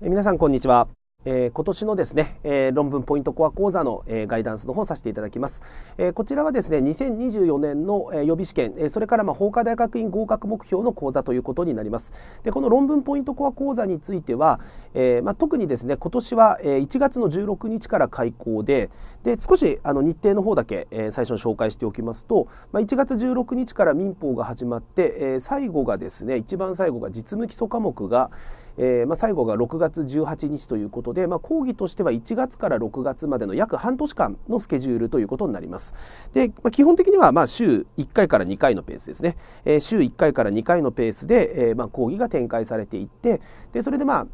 皆さんこんにちは。えー、今年のですね、えー、論文ポイントコア講座の、えー、ガイダンスの方させていただきます。えこちらはですね、2024年の、え予備試験、えそれからまあ法科大学院合格目標の講座ということになります。で、この論文ポイントコア講座については、えまあ、特にですね、今年は、え1月の16日から開講で、で少しあの日程の方だけ、え最初に紹介しておきますと、まあ、1月16日から民法が始まって、え最後がですね、一番最後が実務基礎科目が、えー、まあ、最後が6月18日ということで、まあ、講義としては1月から6月までの約半年間のスケジュールということになります。で、まあ、基本的にはま週1回から2回のペースですね。えー、週1回から2回のペースで、えー、ま講義が展開されていって、でそれでまあ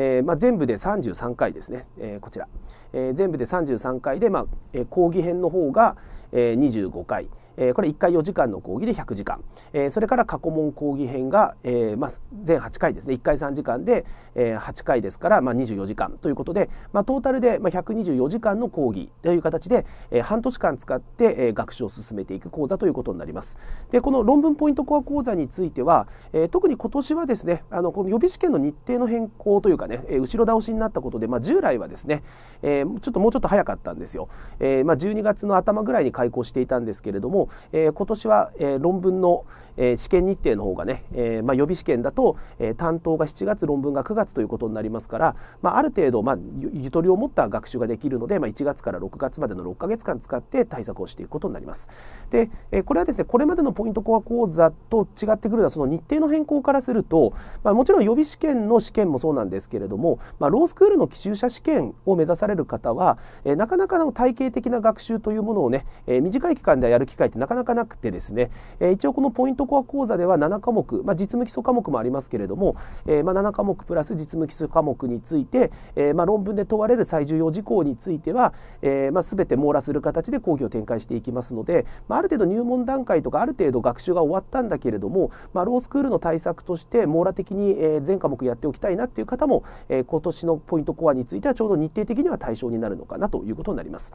えー、まあ、全部で33回ですね、えー、こちら、えー、全部で33回で、まあえ講義編の方が、え25回、えー、これ1回4時間の講義で100時間、えー、それから過去問講義編が、えーまあ、全8回ですね1回3時間で、えー、8回ですから、まあ、24時間ということで、まあ、トータルで、まあ、124時間の講義という形で、えー、半年間使って、えー、学習を進めていく講座ということになります。でこの論文ポイントコア講座については、えー、特に今年はですねあのこの予備試験の日程の変更というかね、えー、後ろ倒しになったことで、まあ、従来はですね、えー、ちょっともうちょっと早かったんですよ、えーまあ、12月の頭ぐらいに開講していたんですけれども、えー、今年は、えー、論文の、え試験日程の方がね、えー、まあ、予備試験だと、えー、担当が7月論文が9月ということになりますから、まあ、ある程度、まあ、ゆとりを持った学習ができるので、まあ、1月から6月までの6か月間使って対策をしていくことになります。で、えこれはですねこれまでのポイントコア講座と違ってくるのはその日程の変更からすると、まあ、もちろん予備試験の試験もそうなんですけれども、まあ、ロースクールの寄修者試験を目指される方は、えなかなかの体系的な学習というものをね、え短い期間でやる機会ってなかなかなくてですね、え一応このポイントコア講座では7科目、まあ、実務基礎科目もありますけれども、えー、まあ7科目プラス実務基礎科目について、えー、まあ論文で問われる最重要事項については、えー、まあ全て網羅する形で講義を展開していきますので、まあ、ある程度入門段階とかある程度学習が終わったんだけれども、まあ、ロースクールの対策として網羅的に全科目やっておきたいなっていう方も、えー、今年のポイントコアについてはちょうど日程的には対象になるのかなということになります。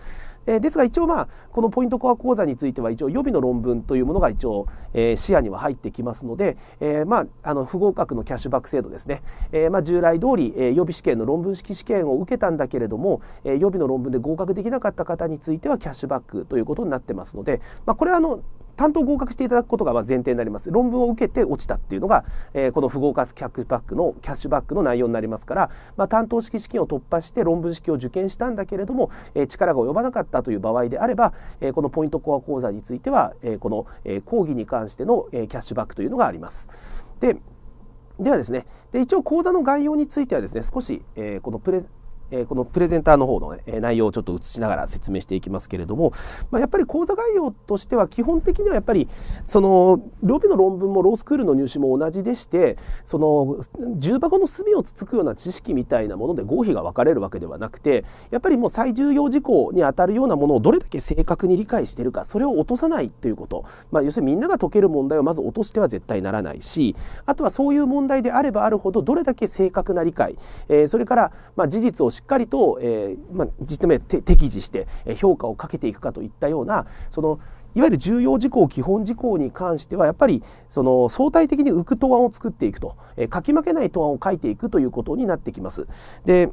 えー、ですが一応まあこのポイントコア講座については一応予備の論文というものが一応、えー、視野には入ってきますので、えー、まあ、あの不合格のキャッシュバック制度ですね、えー、まあ、従来通り、えー、予備試験の論文式試験を受けたんだけれども、え予備の論文で合格できなかった方についてはキャッシュバックということになってますので、まあ、これはあの担当合格していただくことが前提になります。論文を受けて落ちたっていうのが、えー、この不合格キャッシュバックのキャッシュバックの内容になりますから、まあ、担当式試験を突破して論文式を受験したんだけれども、えー、力が及ばなかったという場合であれば、えー、このポイントコア講座については、えー、この、えー、講義に関しての、えー、キャッシュバックというのがあります。でではですねで一応講座の概要についてはですね少し、えー、このプレえこのプレゼンターの方の、ね、内容をちょっと映しながら説明していきますけれども、まあ、やっぱり講座概要としては基本的にはやっぱりその両備の論文もロースクールの入試も同じでしてその重箱の隅をつつくような知識みたいなもので合否が分かれるわけではなくてやっぱりもう最重要事項にあたるようなものをどれだけ正確に理解しているかそれを落とさないということ、まあ、要するにみんなが解ける問題をまず落としては絶対ならないしあとはそういう問題であればあるほどどれだけ正確な理解、えー、それからまあ事実をしっかりと、えー、まあ、実名適時して評価をかけていくかといったようなそのいわゆる重要事項、基本事項に関しては、やっぱりその相対的に浮く答案を作っていくと、えー、書き負けない答案を書いていくということになってきます。で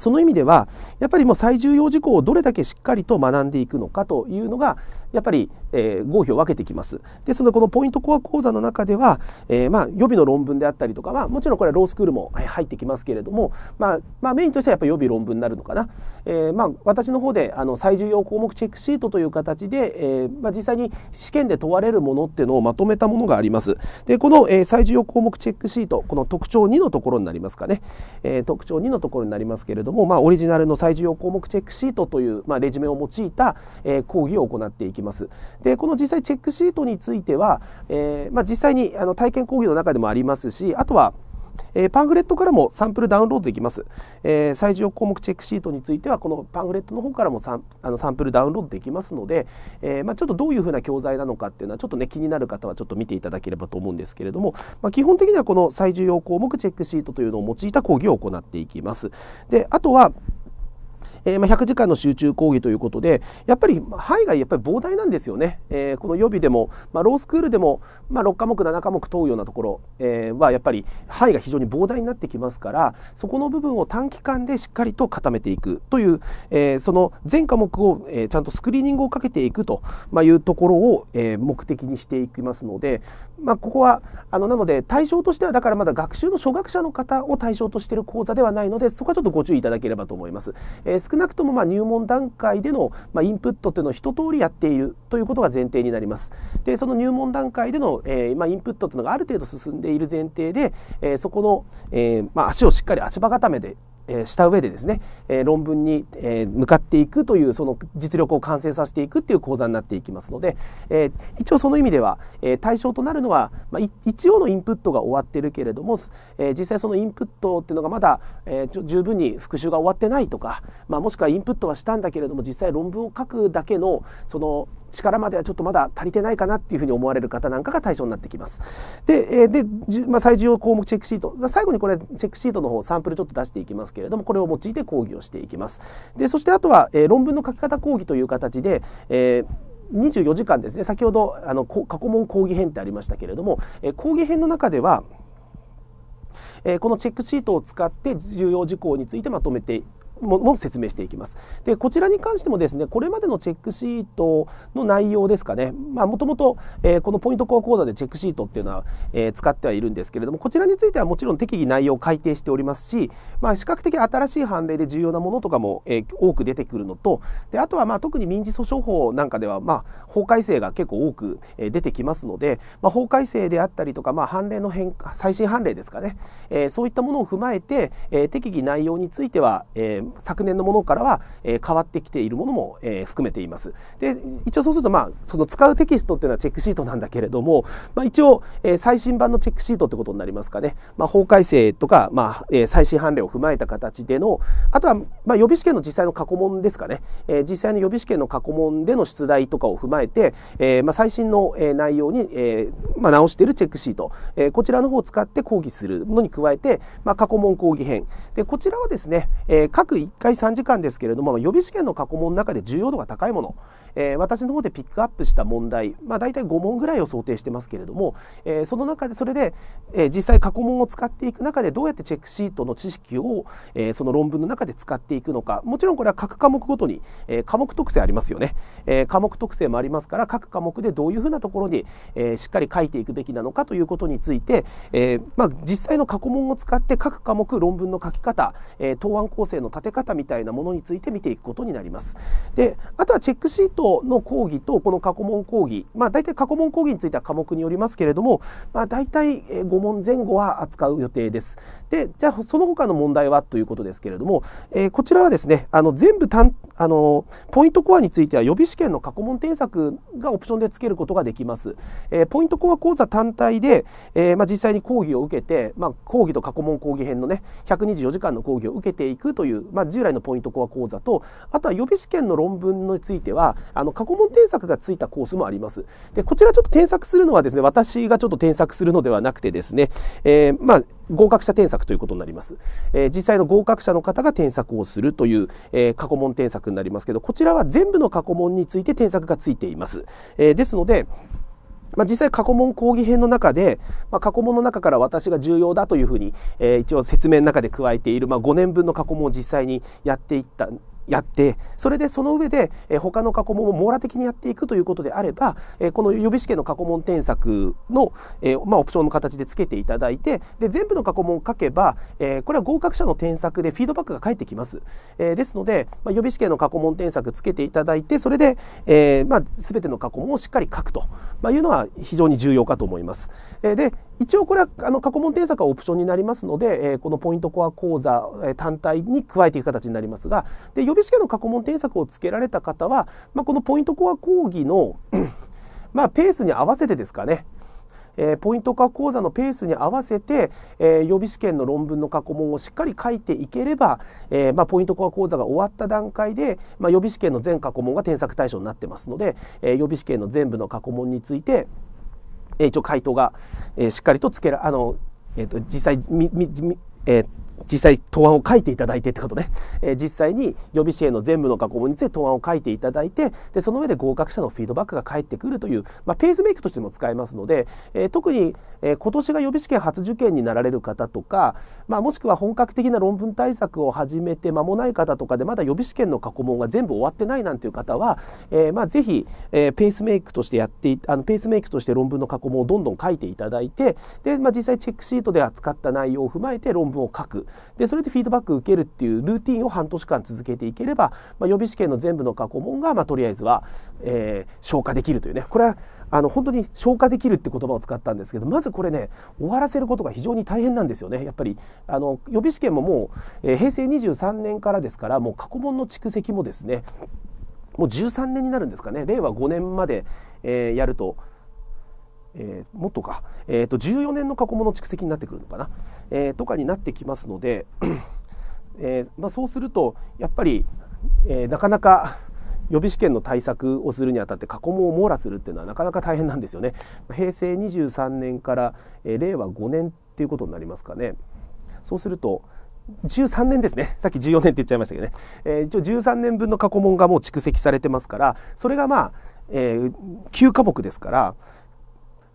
その意味では、やっぱりもう最重要事項をどれだけしっかりと学んでいくのかというのが、やっぱり、えー、合否を分けてきます。ですので、このポイントコア講座の中では、えー、まあ、予備の論文であったりとか、まあ、もちろんこれはロースクールも入ってきますけれども、まあ、まあ、メインとしてはやっぱり予備論文になるのかな。えー、まあ、私の方で、あの、最重要項目チェックシートという形で、えー、まあ、実際に試験で問われるものっていうのをまとめたものがあります。で、この、えー、最重要項目チェックシート、この特徴2のところになりますかね。えー、特徴2のところになりますけれども、まあ、オリジナルの最重要項目チェックシートという、まあ、レジュメを用いた、えー、講義を行っていきます。ます。で、この実際チェックシートについては、えー、まあ、実際にあの体験講義の中でもありますし、あとは、えー、パンフレットからもサンプルダウンロードできます。えー、最重要項目チェックシートについては、このパンフレットの方からもサンあのサンプルダウンロードできますので、えー、まあ、ちょっとどういうふうな教材なのかっていうのは、ちょっとね、気になる方はちょっと見ていただければと思うんですけれども、まあ、基本的にはこの最重要項目チェックシートというのを用いた講義を行っていきます。で、あとは、えー、まあ、100時間の集中講義ということで、やっぱり範囲がやっぱり膨大なんですよね。えー、この予備でも、まあ、ロースクールでも、まあ、6科目、7科目問うようなところ、えー、はやっぱり範囲が非常に膨大になってきますから、そこの部分を短期間でしっかりと固めていくという、えその全科目を、えちゃんとスクリーニングをかけていくというところを、え目的にしていきますので、まあ、ここはあのなので対象としてはだからまだ学習の初学者の方を対象としている講座ではないのでそこはちょっとご注意いただければと思います。ええー、少なくともまあ入門段階でのまインプットというのを一通りやっているということが前提になります。でその入門段階での、えー、まインプットというのがある程度進んでいる前提で、えそこの、えーま足をしっかり足場固めでした上でですね、え論文に、え向かっていくというその実力を完成させていくっていう講座になっていきますので、え一応その意味では、え対象となるのは、ま一応のインプットが終わってるけれども、え実際そのインプットっていうのがまだ、え十分に復習が終わってないとか、まもしくはインプットはしたんだけれども実際論文を書くだけのその力まではちょっとまだ足りてないかなっていうふうに思われる方なんかが対象になってきます。で、えー、で、まあ、最重要項目チェックシート。最後にこれ、チェックシートの方、サンプルちょっと出していきますけれども、これを用いて講義をしていきます。で、そしてあとは、えー、論文の書き方講義という形で、えー24時間ですね先ほどあの過去問講義編ってありましたけれども、えー、講義編の中ではえこのチェックシートを使って重要事項についてまとめてもも説明していきます。でこちらに関してもですねこれまでのチェックシートの内容ですかねもともとこのポイントコア講座でチェックシートっていうのは、えー、使ってはいるんですけれどもこちらについてはもちろん適宜内容を改定しておりますし、まあ、比較的新しい判例で重要なものとかも、えー、多く出てくるのとであとはまあ特に民事訴訟法なんかでは、まあ、法改正が結構多く、え出てきますので、まあ、法改正であったりとか、まあ、判例の変最新判例ですかね、えー、そういったものを踏まえて、えー、適宜内容については、えー昨年のものからは、え変わってきているものも、え含めています。で一応そうすると、まあ、その使うテキストっていうのはチェックシートなんだけれども、まあ、一応、え最新版のチェックシートってことになりますかね、まあ、法改正とか、まあえ最新判例を踏まえた形でのあとは、まあ、予備試験の実際の過去問ですかね、え実際の予備試験の過去問での出題とかを踏まえて、えまあ、最新の、え内容に、えまあ、直しているチェックシート、えこちらの方を使って講義するのに加えて、まあ、過去問講義編でこちらはですね、え各1回3時間ですけれども予備試験の過去問の中で重要度が高いものえー、私の方でピックアップした問題、まあ、大体5問ぐらいを想定してますけれども、えー、その中でそれで、えー、実際過去問を使っていく中でどうやってチェックシートの知識を、えー、その論文の中で使っていくのかもちろんこれは各科目ごとに、えー、科目特性ありますよね、えー、科目特性もありますから各科目でどういうふうなところに、えー、しっかり書いていくべきなのかということについて、えーまあ、実際の過去問を使って各科目論文の書き方、えー、答案構成の立て方みたいなものについて見ていくことになります。であとはチェックシートトの講義とこの過去問講義、まあ、大体過去問講義については科目によりますけれども、まあ、大体5問前後は扱う予定です。でじゃあその他の問題はということですけれども、えー、こちらはですねあの全部単あのポイントコアについては予備試験の過去問添削がオプションでつけることができます。えー、ポイントコア講座単体で、えーまあ、実際に講義を受けて、まあ、講義と過去問講義編のね124時間の講義を受けていくという、まあ、従来のポイントコア講座とあとは予備試験の論文についてはあの過去問添削がついたコースもあります。でこちらちょっと添削するのはですね私がちょっと添削するのではなくてですね、えー、まあ合格者添削ということになります、えー、実際の合格者の方が添削をするという、えー、過去問添削になりますけどこちらは全部の過去問について添削がついています、えー、ですのでまあ、実際過去問講義編の中で、まあ、過去問の中から私が重要だというふうに、えー、一応説明の中で加えている、まあ、5年分の過去問を実際にやっていったやってそれでその上で、え他の過去問を網羅的にやっていくということであれば、えこの予備試験の過去問添削の、えまオプションの形でつけていただいてで全部の過去問を書けば、えこれは合格者の添削でフィードバックが返ってきます、えですので、ま予備試験の過去問添削つけていただいてそれで、えま全ての過去問をしっかり書くと、まいうのは非常に重要かと思います、えで一応これはあの過去問添削はオプションになりますので、えー、このポイントコア講座、えー、単体に加えていく形になりますがで予備試験の過去問添削をつけられた方は、まあ、このポイントコア講義の まあ、ペースに合わせてですかねえー、ポイントコア講座のペースに合わせて、えー、予備試験の論文の過去問をしっかり書いていければ、えーまあ、ポイントコア講座が終わった段階で、まあ、予備試験の全過去問が添削対象になってますので、えー、予備試験の全部の過去問について一応回答が、えー、しっかりとつけら、あの、えっ、ー、と、実際みみみ、えー、実際答案を書いていただいてってことね、えー、実際に予備試験の全部の学校について答案を書いていただいてでその上で合格者のフィードバックが返ってくるという、まあ、ペースメイクとしても使えますので、えー、特に、えー、今年が予備試験初受験になられる方とか、まあ、もしくは本格的な論文対策を始めて間もない方とかでまだ予備試験の過去問が全部終わってないなんていう方は、えー、まあぜひ、えー、ペースメイクとしてやってあのペースメイクとして論文の過去問をどんどん書いていただいてで、まあ、実際チェックシートで扱った内容を踏まえて論文文を書くでそれでフィードバックを受けるっていうルーティンを半年間続けていければ、まあ、予備試験の全部の過去問が、まあ、とりあえずは、えー、消化できるというねこれはあの本当に消化できるって言葉を使ったんですけどまずこれね終わらせることが非常に大変なんですよねやっぱりあの予備試験ももう、えー、平成23年からですからもう過去問の蓄積もですねもう13年になるんですかね令和5年まで、えー、やるとえー、もっとか、えーと、14年の過去問の蓄積になってくるのかな、えー、とかになってきますので、えー、まあ、そうするとやっぱり、えなかなか予備試験の対策をするにあたって過去問を網羅するっていうのはなかなか大変なんですよね。平成23年から、え令和5年っていうことになりますかね。そうすると13年ですね。さっき14年って言っちゃいましたけどね。えー、一応13年分の過去問がもう蓄積されてますから、それがまあ、えー、9科目ですから、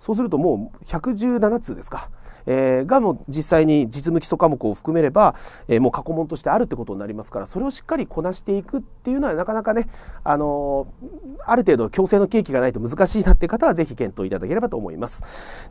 そうするともう117通ですか。えー、がもう実際に実務基礎科目を含めれば、えー、もう過去問としてあるってことになりますからそれをしっかりこなしていくっていうのはなかなかね、あのー、ある程度強制の契機がないと難しいなっていう方は是非検討いただければと思います。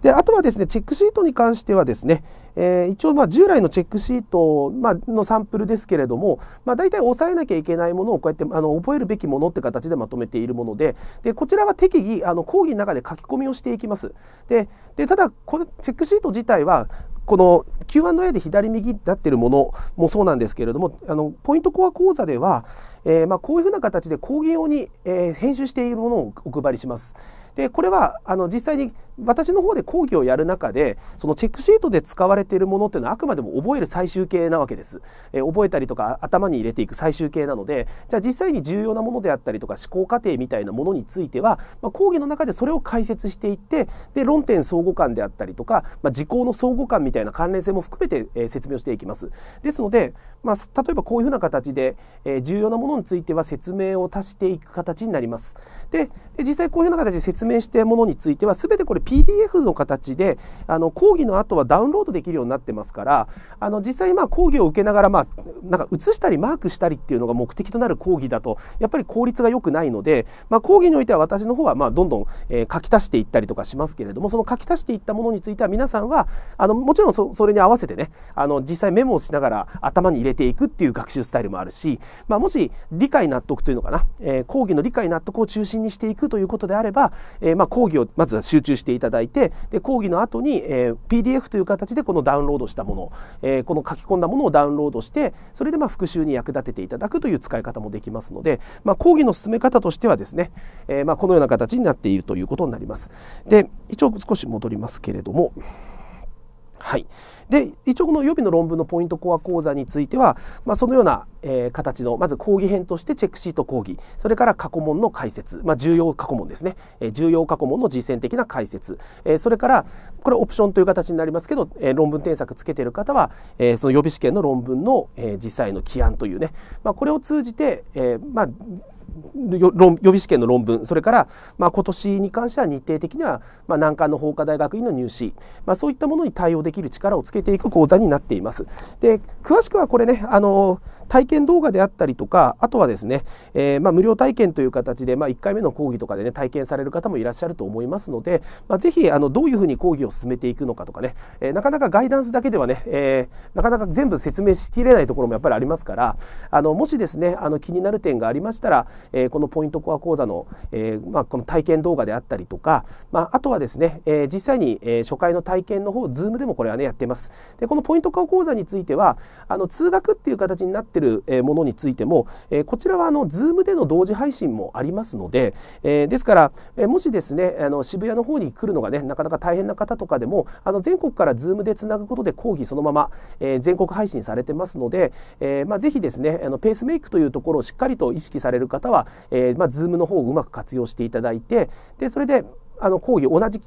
であとはですねチェックシートに関してはですね、えー、一応まあ従来のチェックシート、まのサンプルですけれども、まあ、大体抑えなきゃいけないものをこうやってあの覚えるべきものって形でまとめているものででこちらは適宜あの講義の中で書き込みをしていきます。ででただこのチェックシート自体はこの Q&A で左右になっているものもそうなんですけれどもあのポイントコア講座では、えー、まあこういうふうな形で講義用に、えー、編集しているものをお配りします。でこれはあの実際に私の方で講義をやる中でそのチェックシートで使われているものっていうのはあくまでも覚える最終形なわけです、えー、覚えたりとか頭に入れていく最終形なのでじゃあ実際に重要なものであったりとか思考過程みたいなものについては、まあ、講義の中でそれを解説していってで論点相互感であったりとか、まあ、時効の相互感みたいな関連性も含めて、えー、説明をしていきますですので、まあ、例えばこういうふうな形で、えー、重要なものについては説明を足していく形になりますで実際こういうふうな形で説明してものについてはべてこれ PDF の形であの講義の後はダウンロードできるようになってますからあの実際まあ講義を受けながら、まあ、なんか写したりマークしたりっていうのが目的となる講義だとやっぱり効率が良くないので、まあ、講義においては私の方はまあどんどん、えー、書き足していったりとかしますけれどもその書き足していったものについては皆さんはあのもちろんそれに合わせてねあの実際メモをしながら頭に入れていくっていう学習スタイルもあるし、まあ、もし理解納得というのかな、えー、講義の理解納得を中心にしていくということであれば、えー、まあ講義をまずは集中していいただいてで講義の後に、えー、PDF という形でこのダウンロードしたもの、えー、この書き込んだものをダウンロードしてそれでまあ復習に役立てていただくという使い方もできますので、まあ、講義の進め方としてはですね、えー、まあこのような形になっているということになります。で一応少し戻りますけれども。はい、で一応この予備の論文のポイントコア講座については、まあ、そのような、えー、形のまず講義編としてチェックシート講義それから過去問の解説、まあ、重要過去問ですね、えー、重要過去問の実践的な解説、えー、それからこれオプションという形になりますけど、えー、論文添削つけてる方は、えー、その予備試験の論文の、えー、実際の起案というね、まあ、これを通じて、えーまあ予備試験の論文それから、まあ、今年に関しては日程的には、まあ、難関の法科大学院の入試、まあ、そういったものに対応できる力をつけていく講座になっています。で詳しくはこれねあの体験動画であったりとかあとはですね、えー、まあ、無料体験という形で、まあ、1回目の講義とかでね体験される方もいらっしゃると思いますので、まあ、ぜひあのどういうふうに講義を進めていくのかとかね、えー、なかなかガイダンスだけではね、えー、なかなか全部説明しきれないところもやっぱりありますからあのもしですねあの気になる点がありましたら、えこのポイントコア講座の、えまあ、この体験動画であったりとか、まあ、あとはですね、え実際に、え初回の体験の方 Zoom でもこれはねやってます。でこのポイントコア講座についてはあの通学っていう形になってってるものについても、えこちらはあの Zoom での同時配信もありますので、えですから、えもしですねあの渋谷の方に来るのがねなかなか大変な方とかでもあの全国から Zoom でつなぐことで講義そのまま、え全国配信されてますので、えまあ、ぜひですねあのペースメイクというところをしっかりと意識される方は、えま Zoom の方をうまく活用していただいてでそれであの講義同じ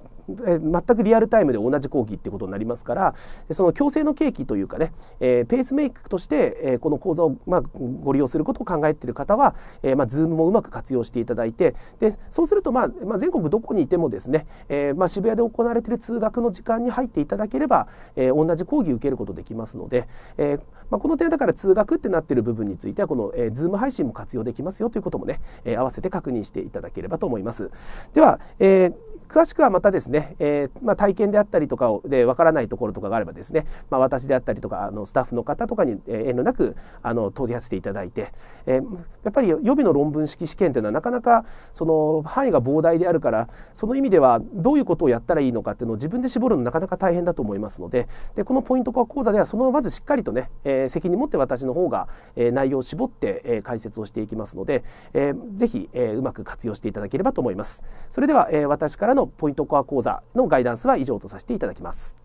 え全くリアルタイムで同じ講義ってことになりますからその強制の契機というかね、えー、ペースメイクとして、えー、この講座を、まあ、ご利用することを考えている方は、えーまあ、Zoom もうまく活用していただいてでそうすると、まあ、まあ全国どこにいてもですね、えーまあ、渋谷で行われている通学の時間に入っていただければ、えー、同じ講義を受けることできますので、えーまあ、この点だから通学ってなっている部分についてはこの、えー、Zoom 配信も活用できますよということもね、えー、合わせて確認していただければと思います。では、えー、詳しくはまたですねね、えー、まあ、体験であったりとかでわからないところとかがあればですね、まあ、私であったりとかあのスタッフの方とかに遠慮なくあの問い合わせていただいて、えー、やっぱり予備の論文式試験というのはなかなかその範囲が膨大であるからその意味ではどういうことをやったらいいのかっていうのを自分で絞るのなかなか大変だと思いますのででこのポイントコア講座ではそのまずしっかりとね、えー、責任持って私の方が、えー、内容を絞って、えー、解説をしていきますので、えー、ぜひ、えー、うまく活用していただければと思います。それでは、えー、私からのポイントコア講座講座のガイダンスは以上とさせていただきます。